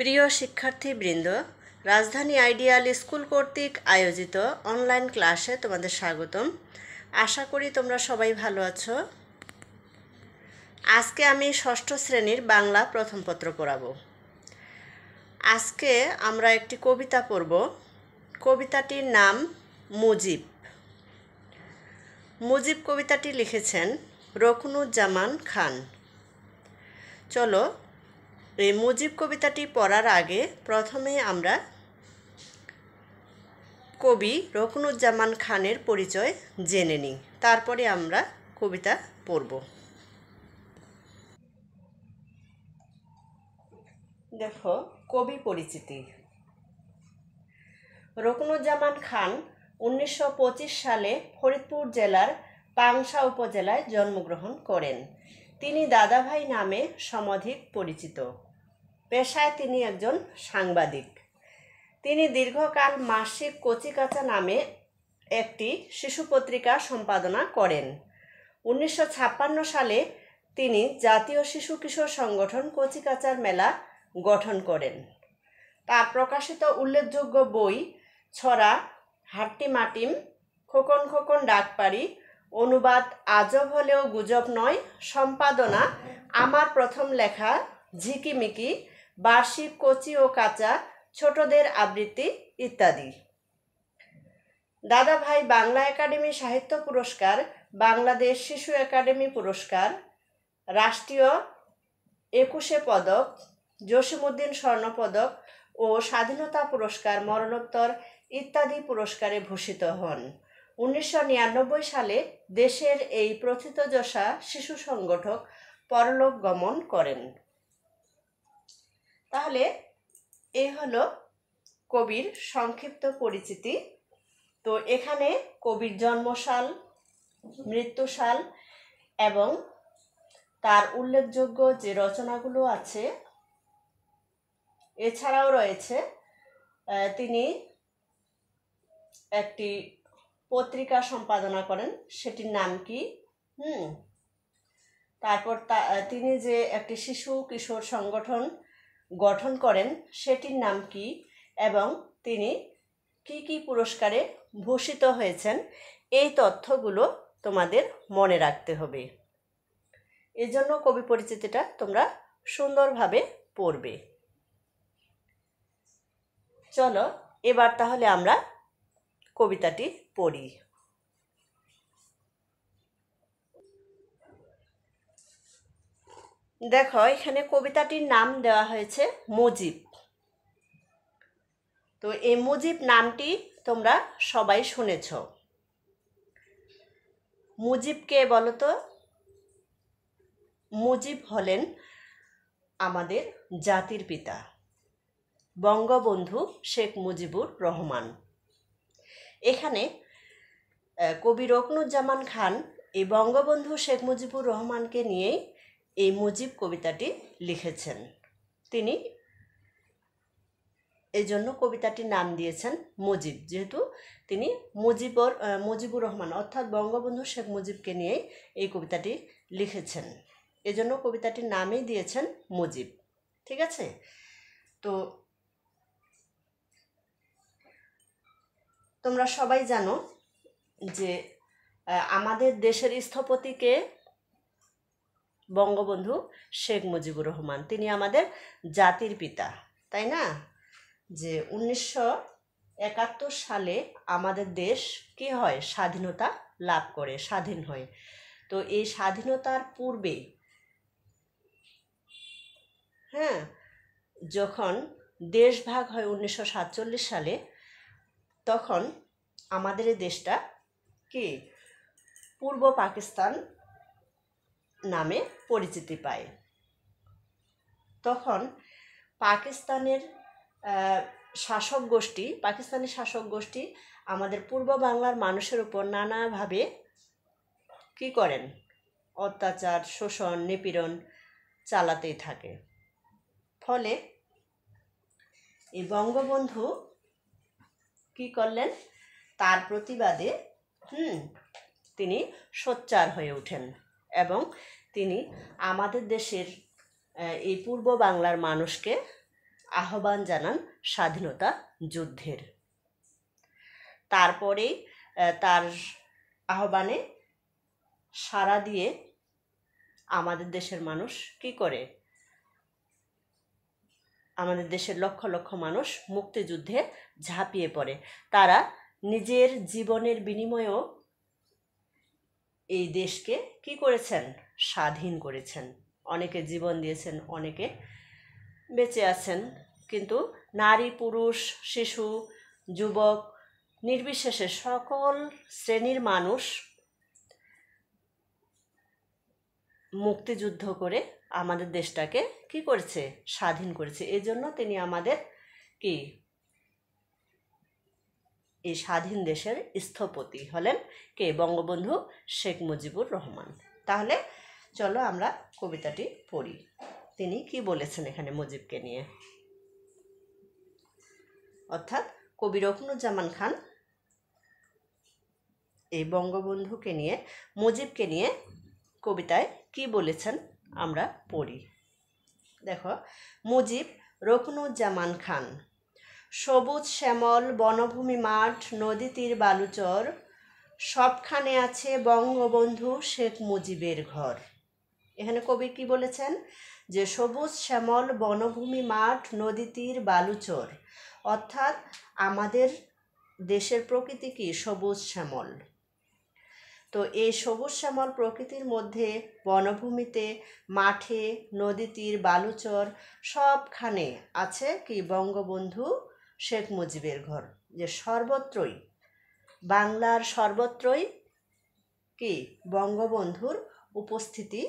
প্রিয় শিক্ষার্থীবৃন্দ রাজধানী আইডিয়াল স্কুল কর্তৃক আয়োজিত অনলাইন ক্লাসে তোমাদের স্বাগতম আশা করি তোমরা সবাই ভালো আছো আজকে আমি ষষ্ঠ শ্রেণীর বাংলা প্রথম পত্র পড়াবো আজকে আমরা একটি কবিতা পড়ব কবিতাটির নাম মুজিব মুজিব কবিতাটি লিখেছেন রকুনুজ্জামান খান চলো এই মুজিব কবিতাটি পড়ার আগে প্রথমে আমরা কবি রকনুজ্জামান খানের পরিচয় জেনে নিই তারপরে আমরা কবিতা পড়ব দেখো কবি পরিচিতি রকনুজ্জামান খান উনিশশো সালে ফরিদপুর জেলার পাংশা উপজেলায় জন্মগ্রহণ করেন তিনি দাদাভাই নামে সমধিক পরিচিত পেশায় তিনি একজন সাংবাদিক তিনি দীর্ঘকাল মাসিক কচিকাচা নামে একটি শিশু পত্রিকা সম্পাদনা করেন উনিশশো সালে তিনি জাতীয় শিশু কিশোর সংগঠন কচিকাচার মেলা গঠন করেন তার প্রকাশিত উল্লেখযোগ্য বই ছড়া হাট্টি মাটিম খোকন খোকন ডাকপাড়ি অনুবাদ আজব হলেও গুজব নয় সম্পাদনা আমার প্রথম লেখা ঝিকিমিকি বার্ষিক কচি ও কাঁচা ছোটদের আবৃত্তি ইত্যাদি দাদাভাই বাংলা একাডেমি সাহিত্য পুরস্কার বাংলাদেশ শিশু একাডেমি পুরস্কার রাষ্ট্রীয় একুশে পদক জসিমুদ্দিন স্বর্ণপদক ও স্বাধীনতা পুরস্কার মরণোত্তর ইত্যাদি পুরস্কারে ভূষিত হন উনিশশো সালে দেশের এই প্রথিতযশা শিশু সংগঠক পরলোক গমন করেন তাহলে এ হলো কবির সংক্ষিপ্ত পরিচিতি তো এখানে কবির জন্মসাল মৃত্যুসাল এবং তার উল্লেখযোগ্য যে রচনাগুলো আছে এছাড়াও রয়েছে তিনি একটি পত্রিকা সম্পাদনা করেন সেটির নাম কি হুম তারপর তিনি যে একটি শিশু কিশোর সংগঠন গঠন করেন সেটির নাম কি এবং তিনি কি কি পুরস্কারে ভূষিত হয়েছেন এই তথ্যগুলো তোমাদের মনে রাখতে হবে এজন্য কবি পরিচিতিটা তোমরা সুন্দরভাবে পড়বে চলো এবার তাহলে আমরা কবিতাটি পড়ি দেখো এখানে কবিতাটির নাম দেওয়া হয়েছে মুজিব তো এই মুজিব নামটি তোমরা সবাই শুনেছ মুজিবকে বলতো বলো তো মুজিব হলেন আমাদের জাতির পিতা বঙ্গবন্ধু শেখ মুজিবুর রহমান এখানে কবি রকনুজ্জামান খান এই বঙ্গবন্ধু শেখ মুজিবুর রহমানকে নিয়েই এই মুজিব কবিতাটি লিখেছেন তিনি এই জন্য কবিতাটির নাম দিয়েছেন মুজিব যেহেতু তিনি মুজিবর মুজিবুর রহমান অর্থাৎ বঙ্গবন্ধু শেখ মুজিবকে নিয়েই এই কবিতাটি লিখেছেন এজন্য কবিতাটির নামই দিয়েছেন মুজিব ঠিক আছে তো তোমরা সবাই জানো যে আমাদের দেশের স্থপতিকে বঙ্গবন্ধু শেখ মুজিবুর রহমান তিনি আমাদের জাতির পিতা তাই না যে উনিশশো একাত্তর সালে আমাদের দেশ কি হয় স্বাধীনতা লাভ করে স্বাধীন হয় তো এই স্বাধীনতার পূর্বে হ্যাঁ যখন দেশ ভাগ হয় উনিশশো সাতচল্লিশ সালে তখন আমাদের দেশটা কি পূর্ব পাকিস্তান নামে পরিচিতি পায় তখন পাকিস্তানের শাসক গোষ্ঠী পাকিস্তানি শাসক গোষ্ঠী আমাদের পূর্ব বাংলার মানুষের উপর নানাভাবে কি করেন অত্যাচার শোষণ নিপীড়ন চালাতেই থাকে ফলে এই বঙ্গবন্ধু কি করলেন তার প্রতিবাদে হুম তিনি সোচ্চার হয়ে ওঠেন এবং তিনি আমাদের দেশের এই পূর্ব বাংলার মানুষকে আহ্বান জানান স্বাধীনতা যুদ্ধের তারপরেই তার আহ্বানে সাড়া দিয়ে আমাদের দেশের মানুষ কি করে আমাদের দেশের লক্ষ লক্ষ মানুষ মুক্তিযুদ্ধে ঝাঁপিয়ে পড়ে তারা নিজের জীবনের বিনিময়েও এই দেশকে কি করেছেন স্বাধীন করেছেন অনেকে জীবন দিয়েছেন অনেকে বেঁচে আছেন কিন্তু নারী পুরুষ শিশু যুবক নির্বিশেষে সকল শ্রেণীর মানুষ মুক্তিযুদ্ধ করে আমাদের দেশটাকে কি করেছে স্বাধীন করেছে এজন্য তিনি আমাদের কি এই স্বাধীন দেশের স্থপতি হলেন কে বঙ্গবন্ধু শেখ মুজিবুর রহমান তাহলে চলো আমরা কবিতাটি পড়ি তিনি কি বলেছেন এখানে মুজিবকে নিয়ে অর্থাৎ কবি রকনুজ্জামান খান এই বঙ্গবন্ধুকে নিয়ে মুজিবকে নিয়ে কবিতায় কি বলেছেন আমরা পড়ি দেখো মুজিব রকনুজ্জামান খান সবুজ শ্যামল বনভূমি মাঠ নদী তীর বালুচর সবখানে আছে বঙ্গবন্ধু শেখ মুজিবের ঘর এখানে কবি কি বলেছেন যে সবুজ শ্যামল বনভূমি মাঠ নদী তীর বালুচর অর্থাৎ আমাদের দেশের প্রকৃতি কি সবুজ শ্যামল তো এই সবুজ শ্যামল প্রকৃতির মধ্যে বনভূমিতে মাঠে নদী তীর বালুচর সবখানে আছে কি বঙ্গবন্ধু শেখ মুজিবের ঘর যে সর্বত্রই বাংলার সর্বত্রই কি বঙ্গবন্ধুর উপস্থিতি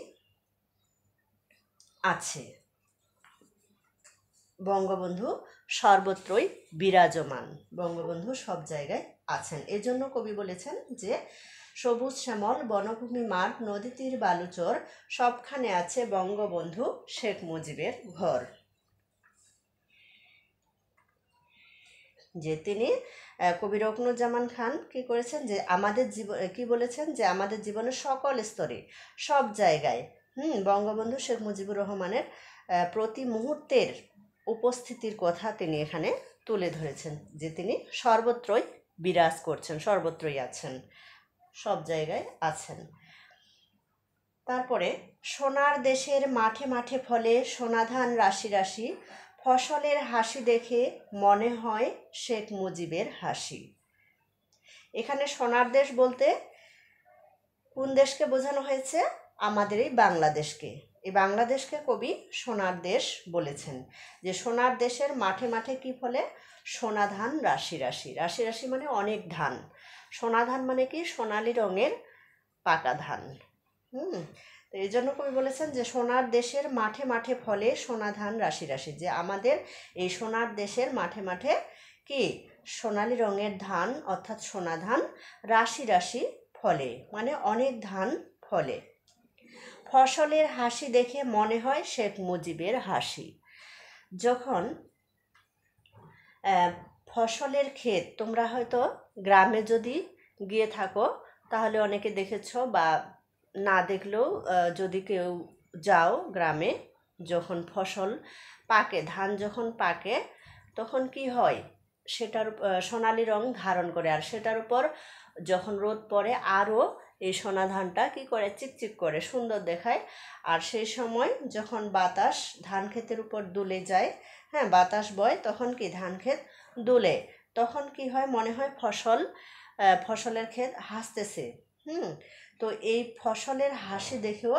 আছে বঙ্গবন্ধু সর্বত্রই বিরাজমান বঙ্গবন্ধু সব জায়গায় আছেন এজন্য কবি বলেছেন যে সবুজ শ্যামল বনভূমি মাঠ নদীতীর বালুচর সবখানে আছে বঙ্গবন্ধু শেখ মুজিবের ঘর যে তিনি কবি রকনুজ্জামান খান কি করেছেন যে আমাদের জীব কি বলেছেন যে আমাদের জীবনের সকল স্তরে সব জায়গায় হুম বঙ্গবন্ধু শেখ মুজিবুর রহমানের প্রতি মুহূর্তের উপস্থিতির কথা তিনি এখানে তুলে ধরেছেন যে তিনি সর্বত্রই বিরাজ করছেন সর্বত্রই আছেন সব জায়গায় আছেন তারপরে সোনার দেশের মাঠে মাঠে ফলে সোনাধান রাশি রাশি ফসলের হাসি দেখে মনে হয় শেখ মুজিবের হাসি এখানে সোনার দেশ বলতে কোন দেশকে বোঝানো হয়েছে আমাদের এই বাংলাদেশকে এই বাংলাদেশকে কবি সোনার দেশ বলেছেন যে সোনার দেশের মাঠে মাঠে কি ফলে সোনা ধান রাশি রাশি রাশি রাশি মানে অনেক ধান সোনা ধান মানে কি সোনালি রঙের পাকা ধান হুম তো এই জন্য কবি বলেছেন যে সোনার দেশের মাঠে মাঠে ফলে সোনা ধান রাশি রাশি যে আমাদের এই সোনার দেশের মাঠে মাঠে কি সোনালি রঙের ধান অর্থাৎ সোনা ধান রাশি রাশি ফলে মানে অনেক ধান ফলে ফসলের হাসি দেখে মনে হয় শেখ মুজিবের হাসি যখন ফসলের ক্ষেত তোমরা হয়তো গ্রামে যদি গিয়ে থাকো তাহলে অনেকে দেখেছ বা না দেখলেও যদি কেউ যাও গ্রামে যখন ফসল পাকে ধান যখন পাকে তখন কি হয় সেটার সোনালি রং ধারণ করে আর সেটার উপর যখন রোদ পড়ে আরও এই সোনা ধানটা কী করে চিকচিক করে সুন্দর দেখায় আর সেই সময় যখন বাতাস ধান ক্ষেতের উপর দুলে যায় হ্যাঁ বাতাস বয় তখন কি ধান ক্ষেত দুলে তখন কি হয় মনে হয় ফসল ফসলের ক্ষেত হাসতেছে হুম তো এই ফসলের হাসি দেখেও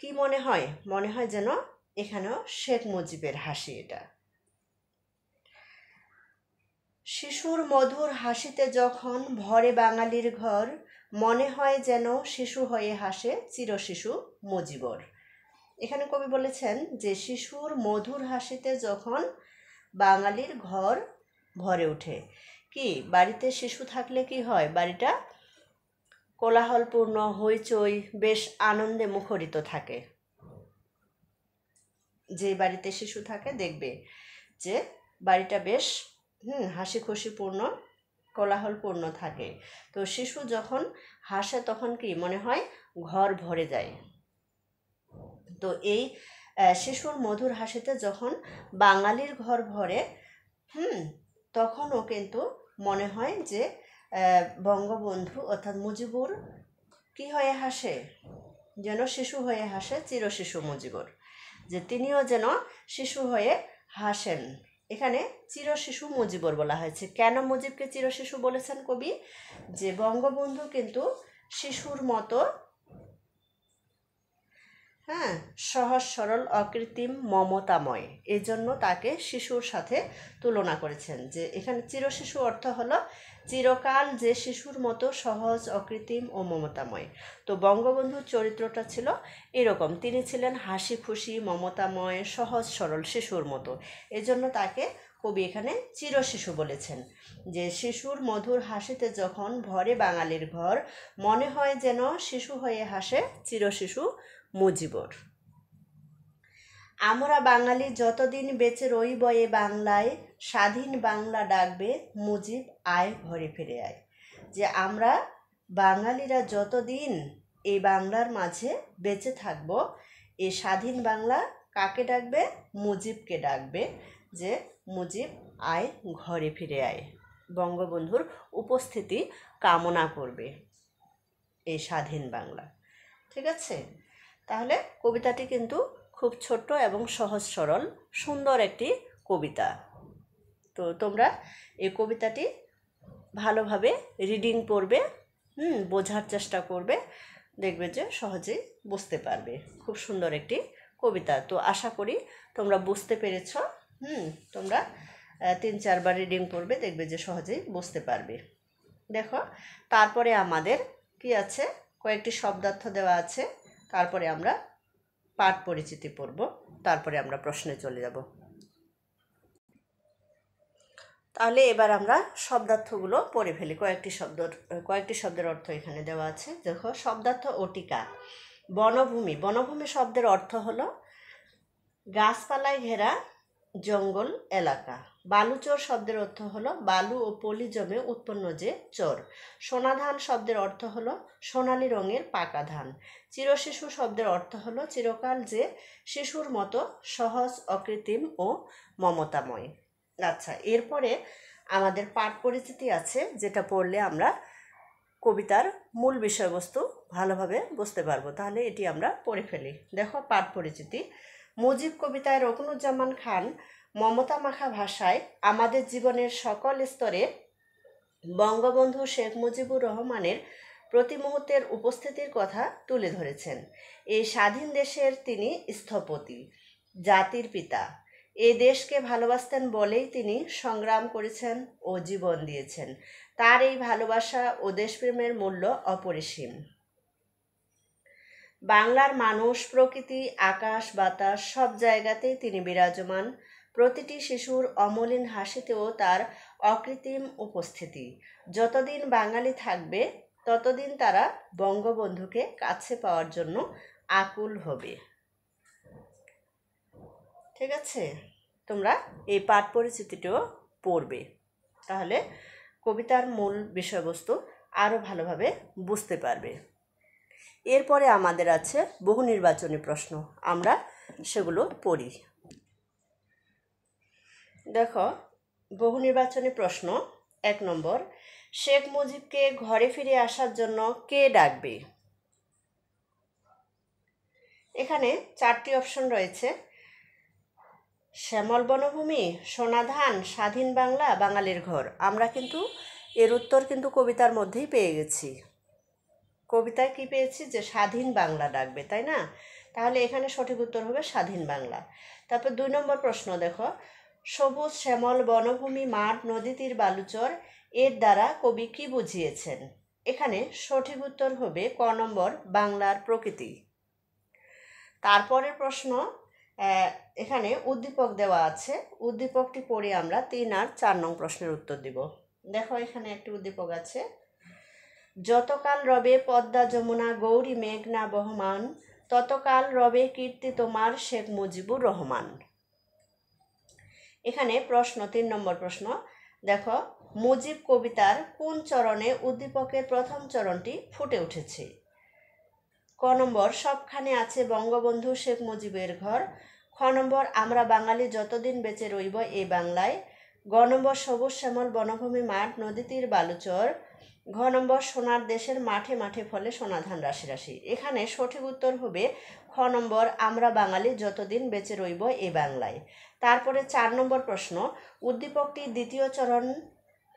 কি মনে হয় মনে হয় যেন এখানেও শেখ মুজিবের হাসি এটা শিশুর মধুর হাসিতে যখন ভরে বাঙালির ঘর মনে হয় যেন শিশু হয়ে হাসে চিরশিশু মজিবর এখানে কবি বলেছেন যে শিশুর মধুর হাসিতে যখন বাঙালির ঘর ভরে ওঠে কি বাড়িতে শিশু থাকলে কি হয় বাড়িটা কোলাহলপূর্ণ হইচই বেশ আনন্দে মুখরিত থাকে যে বাড়িতে শিশু থাকে দেখবে যে বাড়িটা বেশ হুম হাসি খুশিপূর্ণ কোলাহলপূর্ণ থাকে তো শিশু যখন হাসে তখন কি মনে হয় ঘর ভরে যায় তো এই শিশুর মধুর হাসিতে যখন বাঙালির ঘর ভরে হুম তখনও কিন্তু মনে হয় যে বঙ্গবন্ধু অর্থাৎ মুজিবুর কি হয়ে হাসে যেন শিশু হয়ে হাসে চিরশিশু মুজিবুর যে তিনিও যেন শিশু হয়ে হাসেন এখানে চিরশিশু মুজিবর বলা হয়েছে কেন মুজিবকে চিরশিশু বলেছেন কবি যে বঙ্গবন্ধু কিন্তু শিশুর মতো হ্যাঁ সহজ সরল অকৃত্রিম মমতাময় এজন্য তাকে শিশুর সাথে তুলনা করেছেন যে এখানে চিরশিশু অর্থ হলো চিরকাল যে শিশুর মতো সহজ অকৃত্রিম ও মমতাময় তো বঙ্গবন্ধুর চরিত্রটা ছিল এরকম তিনি ছিলেন হাসি খুশি মমতাময় সহজ সরল শিশুর মতো এজন্য তাকে কবি এখানে চির শিশু বলেছেন যে শিশুর মধুর হাসিতে যখন ভরে বাঙালির ঘর মনে হয় যেন শিশু হয়ে হাসে চির শিশু মুজিবর আমরা বাঙালি যতদিন বেঁচে রইব এ বাংলায় স্বাধীন বাংলা ডাকবে মুজিব আয় ঘরে ফিরে আয় যে আমরা বাঙালিরা যতদিন এই বাংলার মাঝে বেঁচে থাকব এই স্বাধীন বাংলা কাকে ডাকবে মুজিবকে ডাকবে যে মুজিব আয় ঘরে ফিরে আয় বঙ্গবন্ধুর উপস্থিতি কামনা করবে এই স্বাধীন বাংলা ঠিক আছে তাহলে কবিতাটি কিন্তু খুব ছোট্ট এবং সহজ সরল সুন্দর একটি কবিতা তো তোমরা এই কবিতাটি ভালোভাবে রিডিং পড়বে হুম বোঝার চেষ্টা করবে দেখবে যে সহজেই বুঝতে পারবে খুব সুন্দর একটি কবিতা তো আশা করি তোমরা বুঝতে পেরেছ হুম তোমরা তিন চারবার রিডিং পড়বে দেখবে যে সহজেই বুঝতে পারবে দেখো তারপরে আমাদের কি আছে কয়েকটি শব্দার্থ দেওয়া আছে তারপরে আমরা পাঠ পরিচিতি পড়ব তারপরে আমরা প্রশ্নে চলে যাব তাহলে এবার আমরা শব্দার্থগুলো পড়ে ফেলি কয়েকটি শব্দ কয়েকটি শব্দের অর্থ এখানে দেওয়া আছে দেখো শব্দার্থ অটিকা বনভূমি বনভূমি শব্দের অর্থ হল গাছপালায় ঘেরা জঙ্গল এলাকা বালুচর শব্দের অর্থ হলো বালু ও পলি জমে উৎপন্ন যে চর সোনাধান শব্দের অর্থ হলো সোনালি রঙের পাকা ধান চিরশিশু শব্দের অর্থ হলো চিরকাল যে শিশুর মতো সহজ অকৃত্রিম ও মমতাময় আচ্ছা এরপরে আমাদের পাঠ পরিচিতি আছে যেটা পড়লে আমরা কবিতার মূল বিষয়বস্তু ভালোভাবে বুঝতে পারবো তাহলে এটি আমরা পড়ে ফেলি দেখো পাঠ পরিচিতি মুজিব কবিতায় রকনুজ্জামান খান মমতা মাখা ভাষায় আমাদের জীবনের সকল স্তরে বঙ্গবন্ধু শেখ মুজিবুর রহমানের প্রতি মুহূর্তের উপস্থিতির কথা তুলে ধরেছেন এই স্বাধীন দেশের তিনি স্থপতি জাতির পিতা এ দেশকে ভালোবাসতেন বলেই তিনি সংগ্রাম করেছেন ও জীবন দিয়েছেন তার এই ভালোবাসা ও দেশপ্রেমের মূল্য অপরিসীম বাংলার মানুষ প্রকৃতি আকাশ বাতাস সব জায়গাতেই তিনি বিরাজমান প্রতিটি শিশুর অমলিন হাসিতেও তার অকৃত্রিম উপস্থিতি যতদিন বাঙালি থাকবে ততদিন তারা বঙ্গবন্ধুকে কাছে পাওয়ার জন্য আকুল হবে ঠিক আছে তোমরা এই পাঠ পরিচিতিটিও পড়বে তাহলে কবিতার মূল বিষয়বস্তু আরও ভালোভাবে বুঝতে পারবে এরপরে আমাদের আছে বহু নির্বাচনী প্রশ্ন আমরা সেগুলো পড়ি দেখো বহু নির্বাচনী প্রশ্ন এক নম্বর শেখ মুজিবকে ঘরে ফিরে আসার জন্য কে ডাকবে এখানে চারটি অপশন রয়েছে শ্যামল বনভূমি সোনাধান স্বাধীন বাংলা বাঙালির ঘর আমরা কিন্তু এর উত্তর কিন্তু কবিতার মধ্যেই পেয়ে গেছি কবিতায় কি পেয়েছি যে স্বাধীন বাংলা ডাকবে তাই না তাহলে এখানে সঠিক উত্তর হবে স্বাধীন বাংলা তারপর দুই নম্বর প্রশ্ন দেখো সবুজ শ্যামল বনভূমি মাঠ নদীতীর বালুচর এর দ্বারা কবি কি বুঝিয়েছেন এখানে সঠিক উত্তর হবে ক নম্বর বাংলার প্রকৃতি তারপরের প্রশ্ন এখানে উদ্দীপক দেওয়া আছে উদ্দীপকটি পড়ে আমরা তিন আর চার নং প্রশ্নের উত্তর দিব দেখো এখানে একটি উদ্দীপক আছে যতকাল রবে পদ্মা যমুনা গৌরী মেঘনা বহমান ততকাল রবে কীর্তি তোমার শেখ মুজিবুর রহমান এখানে প্রশ্ন তিন নম্বর প্রশ্ন দেখো মুজিব কবিতার কোন চরণে উদ্দীপকের প্রথম চরণটি ফুটে উঠেছে ক নম্বর সবখানে আছে বঙ্গবন্ধু শেখ মুজিবের ঘর খ নম্বর আমরা বাঙালি যতদিন বেঁচে রইব এ বাংলায় গ নম্বর সবুজ শ্যামল বনভূমি মাঠ নদীতীর বালুচর ঘ নম্বর সোনার দেশের মাঠে মাঠে ফলে সোনাধান রাশি রাশি এখানে সঠিক উত্তর হবে খ নম্বর আমরা বাঙালি যতদিন বেঁচে রইব এ বাংলায় তারপরে চার নম্বর প্রশ্ন উদ্দীপকটি দ্বিতীয় চরণ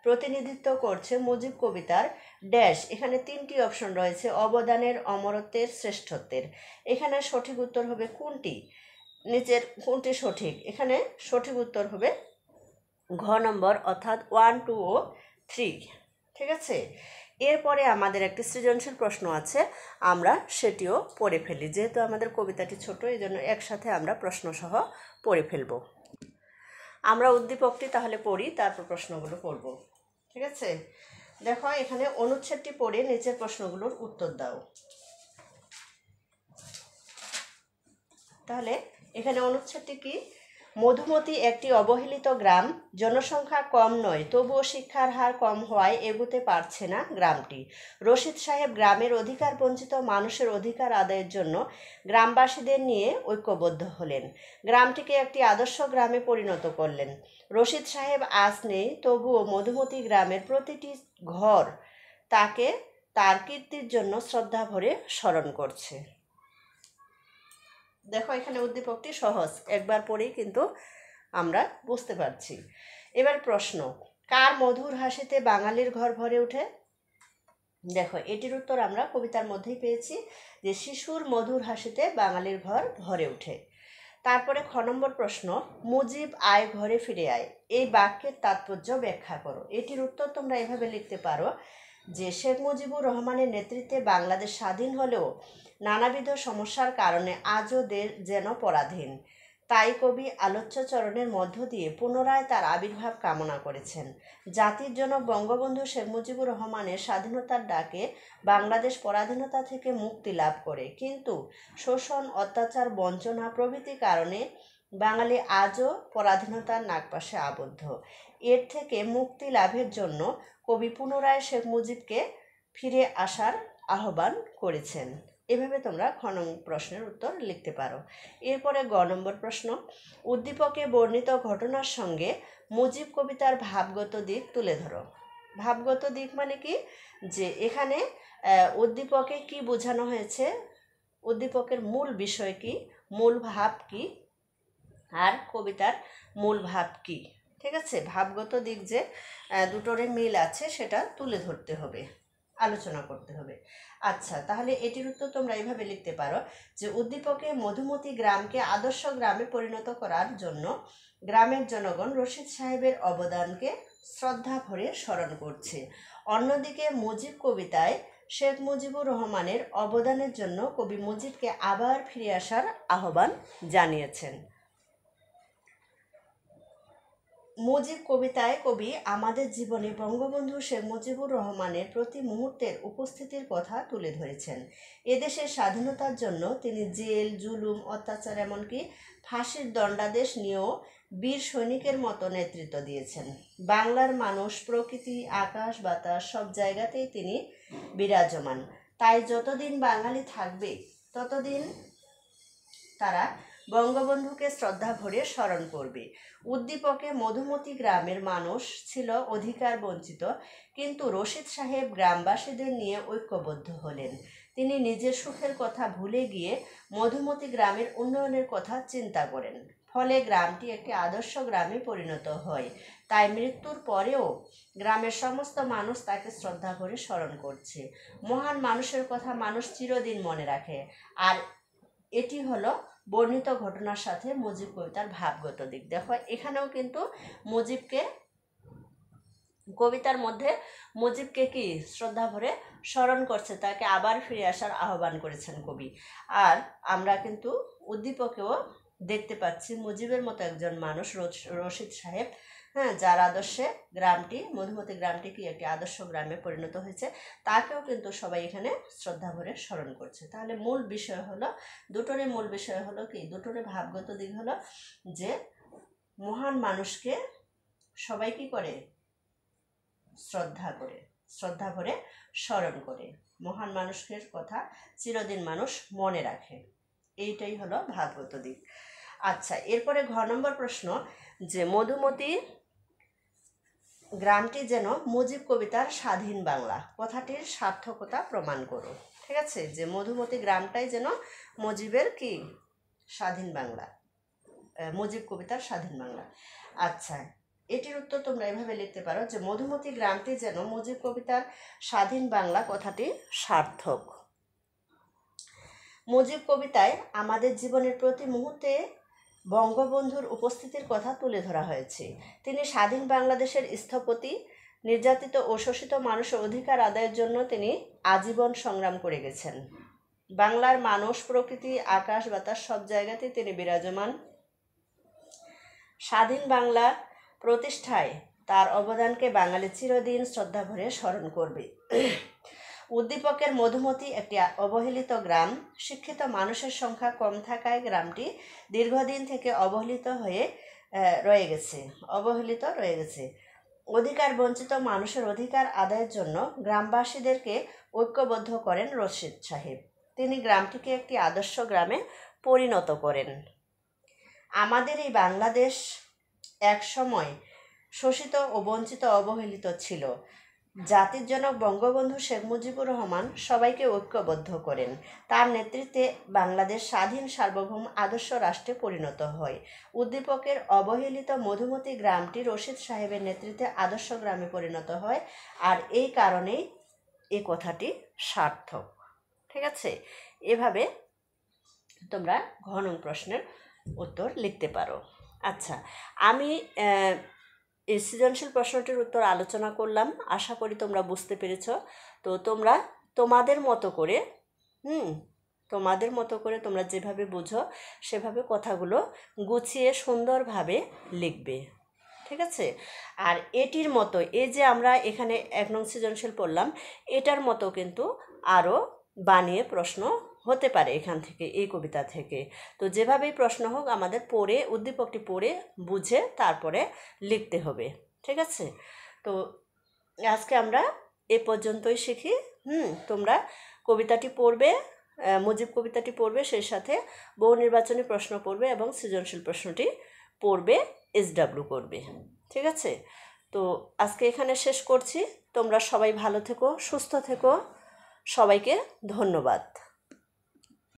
প্রতিনিধিত্ব করছে মুজিব কবিতার ড্যাশ এখানে তিনটি অপশন রয়েছে অবদানের অমরত্বের শ্রেষ্ঠত্বের এখানে সঠিক উত্তর হবে কোনটি নিচের কোনটি সঠিক এখানে সঠিক উত্তর হবে ঘ নম্বর অর্থাৎ ওয়ান টু ও থ্রি ঠিক আছে এরপরে আমাদের একটি সৃজনশীল প্রশ্ন আছে আমরা সেটিও পড়ে ফেলি যেহেতু আমাদের কবিতাটি ছোট এই জন্য একসাথে আমরা প্রশ্নসহ পড়ে ফেলবো আমরা উদ্দীপকটি তাহলে পড়ি তারপর প্রশ্নগুলো পড়ব ঠিক আছে দেখো এখানে অনুচ্ছেদটি পড়ে নিচের প্রশ্নগুলোর উত্তর দাও তাহলে এখানে অনুচ্ছেদটি কি মধুমতি একটি অবহেলিত গ্রাম জনসংখ্যা কম নয় তবুও শিক্ষার হার কম হওয়ায় এগুতে পারছে না গ্রামটি রশিদ সাহেব গ্রামের অধিকার বঞ্চিত মানুষের অধিকার আদায়ের জন্য গ্রামবাসীদের নিয়ে ঐক্যবদ্ধ হলেন গ্রামটিকে একটি আদর্শ গ্রামে পরিণত করলেন রশিদ সাহেব আজ নেই তবুও মধুমতি গ্রামের প্রতিটি ঘর তাকে তার কীর্তির জন্য শ্রদ্ধা ভরে স্মরণ করছে দেখো এখানে উদ্দীপকটি সহজ একবার পরেই কিন্তু আমরা বুঝতে পারছি এবার প্রশ্ন কার মধুর হাসিতে বাঙালির ঘর ভরে ওঠে দেখো এটির উত্তর আমরা কবিতার মধ্যেই পেয়েছি যে শিশুর মধুর হাসিতে বাঙালির ঘর ভরে ওঠে তারপরে খ নম্বর প্রশ্ন মুজিব আয় ঘরে ফিরে আয় এই বাক্যের তাৎপর্য ব্যাখ্যা করো এটির উত্তর তোমরা এভাবে লিখতে পারো যে শেখ মুজিবুর রহমানের নেতৃত্বে বাংলাদেশ স্বাধীন হলেও নানাবিধ সমস্যার কারণে আজও যেন পরাধীন তাই কবি আলোচ্যচরণের মধ্য দিয়ে পুনরায় তার আবির্ভাব কামনা করেছেন জাতির জন্য বঙ্গবন্ধু শেখ মুজিবুর রহমানের স্বাধীনতার ডাকে বাংলাদেশ পরাধীনতা থেকে মুক্তি লাভ করে কিন্তু শোষণ অত্যাচার বঞ্চনা প্রভৃতি কারণে বাঙালি আজও পরাধীনতার নাগপাশে আবদ্ধ এর থেকে মুক্তি লাভের জন্য কবি পুনরায় শেখ মুজিবকে ফিরে আসার আহ্বান করেছেন এভাবে তোমরা খ নং প্রশ্নের উত্তর লিখতে পারো এরপরে গ নম্বর প্রশ্ন উদ্দীপকে বর্ণিত ঘটনার সঙ্গে মুজিব কবিতার ভাবগত দিক তুলে ধরো ভাবগত দিক মানে কি যে এখানে উদ্দীপকে কি বোঝানো হয়েছে উদ্দীপকের মূল বিষয় কি মূল ভাব কি আর কবিতার মূল ভাব কি ঠিক আছে ভাবগত দিক যে দুটোরে মিল আছে সেটা তুলে ধরতে হবে আলোচনা করতে হবে আচ্ছা তাহলে এটির উত্তর তোমরা এইভাবে লিখতে পারো যে উদ্দীপকে মধুমতি গ্রামকে আদর্শ গ্রামে পরিণত করার জন্য গ্রামের জনগণ রশিদ সাহেবের অবদানকে শ্রদ্ধা ভরে স্মরণ করছে অন্যদিকে মুজিব কবিতায় শেখ মুজিবুর রহমানের অবদানের জন্য কবি মুজিবকে আবার ফিরে আসার আহ্বান জানিয়েছেন মুজিব কবিতায় কবি আমাদের জীবনে বঙ্গবন্ধু শেখ মুজিবুর রহমানের প্রতি মুহূর্তের উপস্থিতির কথা তুলে ধরেছেন এদেশের স্বাধীনতার জন্য তিনি জেল জুলুম অত্যাচার এমনকি ফাঁসির দণ্ডাদেশ নিয়েও বীর সৈনিকের মতো নেতৃত্ব দিয়েছেন বাংলার মানুষ প্রকৃতি আকাশ বাতাস সব জায়গাতেই তিনি বিরাজমান তাই যতদিন বাঙালি থাকবে ততদিন তারা বঙ্গবন্ধুকে শ্রদ্ধা ভরে স্মরণ করবে উদ্দীপকে মধুমতি গ্রামের মানুষ ছিল অধিকার বঞ্চিত কিন্তু রশিদ সাহেব গ্রামবাসীদের নিয়ে ঐক্যবদ্ধ হলেন তিনি নিজের সুখের কথা ভুলে গিয়ে মধুমতি গ্রামের উন্নয়নের কথা চিন্তা করেন ফলে গ্রামটি একটি আদর্শ গ্রামে পরিণত হয় তাই মৃত্যুর পরেও গ্রামের সমস্ত মানুষ তাকে শ্রদ্ধা করে স্মরণ করছে মহান মানুষের কথা মানুষ চিরদিন মনে রাখে আর এটি হলো বর্ণিত ঘটনার সাথে মুজিব কবিতার ভাবগত দিক দেখো এখানেও কিন্তু মুজিবকে কবিতার মধ্যে মুজিবকে কি শ্রদ্ধা ভরে স্মরণ করছে তাকে আবার ফিরে আসার আহ্বান করেছেন কবি আর আমরা কিন্তু উদ্দীপকেও দেখতে পাচ্ছি মুজিবের মতো একজন মানুষ রশিদ সাহেব হ্যাঁ যার আদর্শে গ্রামটি মধুমতি গ্রামটি কি একটি আদর্শ গ্রামে পরিণত হয়েছে তাকেও কিন্তু সবাই এখানে শ্রদ্ধা ভরে স্মরণ করছে তাহলে মূল বিষয় হলো দুটোরই মূল বিষয় হলো কি দুটোরই ভাবগত দিক হলো যে মহান মানুষকে সবাই কি করে শ্রদ্ধা করে শ্রদ্ধা ভরে স্মরণ করে মহান মানুষের কথা চিরদিন মানুষ মনে রাখে এইটাই হলো ভাগবত দিক আচ্ছা এরপরে ঘ নম্বর প্রশ্ন যে মধুমতি গ্রামটি যেন মুজিব কবিতার স্বাধীন বাংলা কথাটির সার্থকতা প্রমাণ করো ঠিক আছে যে মধুমতি গ্রামটাই যেন মুজিবের কি স্বাধীন বাংলা মুজিব কবিতার স্বাধীন বাংলা আচ্ছা এটির উত্তর তোমরা এভাবে লিখতে পারো যে মধুমতি গ্রামটি যেন মুজিব কবিতার স্বাধীন বাংলা কথাটি সার্থক মুজিব কবিতায় আমাদের জীবনের প্রতি মুহূর্তে বঙ্গবন্ধুর উপস্থিতির কথা তুলে ধরা হয়েছে তিনি স্বাধীন বাংলাদেশের স্থপতি নির্যাতিত ও শোষিত মানুষের অধিকার আদায়ের জন্য তিনি আজীবন সংগ্রাম করে গেছেন বাংলার মানুষ প্রকৃতি আকাশ বাতাস সব জায়গাতেই তিনি বিরাজমান স্বাধীন বাংলা প্রতিষ্ঠায় তার অবদানকে বাঙালি চিরদিন শ্রদ্ধা ভরে স্মরণ করবে উদ্দীপকের মধুমতি একটি অবহেলিত গ্রাম শিক্ষিত মানুষের সংখ্যা কম থাকায় গ্রামটি দীর্ঘদিন থেকে অবহেলিত হয়ে রয়ে গেছে অবহেলিত রয়ে গেছে অধিকার বঞ্চিত মানুষের অধিকার আদায়ের জন্য গ্রামবাসীদেরকে ঐক্যবদ্ধ করেন রশিদ সাহেব তিনি গ্রামটিকে একটি আদর্শ গ্রামে পরিণত করেন আমাদের এই বাংলাদেশ এক সময় শোষিত ও বঞ্চিত অবহেলিত ছিল জাতির জনক বঙ্গবন্ধু শেখ মুজিবুর রহমান সবাইকে ঐক্যবদ্ধ করেন তার নেতৃত্বে বাংলাদেশ স্বাধীন সার্বভৌম আদর্শ রাষ্ট্রে পরিণত হয় উদ্দীপকের অবহেলিত মধুমতি গ্রামটি রশিদ সাহেবের নেতৃত্বে আদর্শ গ্রামে পরিণত হয় আর এই কারণেই এ কথাটি সার্থক ঠিক আছে এভাবে তোমরা ঘন প্রশ্নের উত্তর লিখতে পারো আচ্ছা আমি এই সৃজনশীল প্রশ্নটির উত্তর আলোচনা করলাম আশা করি তোমরা বুঝতে পেরেছ তো তোমরা তোমাদের মতো করে হুম তোমাদের মতো করে তোমরা যেভাবে বোঝো সেভাবে কথাগুলো গুছিয়ে সুন্দরভাবে লিখবে ঠিক আছে আর এটির মতো এই যে আমরা এখানে এক নং সৃজনশীল পড়লাম এটার মতো কিন্তু আরও বানিয়ে প্রশ্ন হতে পারে এখান থেকে এই কবিতা থেকে তো যেভাবেই প্রশ্ন হোক আমাদের পড়ে উদ্দীপকটি পড়ে বুঝে তারপরে লিখতে হবে ঠিক আছে তো আজকে আমরা এ পর্যন্তই শিখি হুম তোমরা কবিতাটি পড়বে মুজিব কবিতাটি পড়বে সেই সাথে বহু নির্বাচনী প্রশ্ন পড়বে এবং সৃজনশীল প্রশ্নটি পড়বে এসডাব্লু করবে ঠিক আছে তো আজকে এখানে শেষ করছি তোমরা সবাই ভালো থেকো সুস্থ থেকো সবাইকে ধন্যবাদ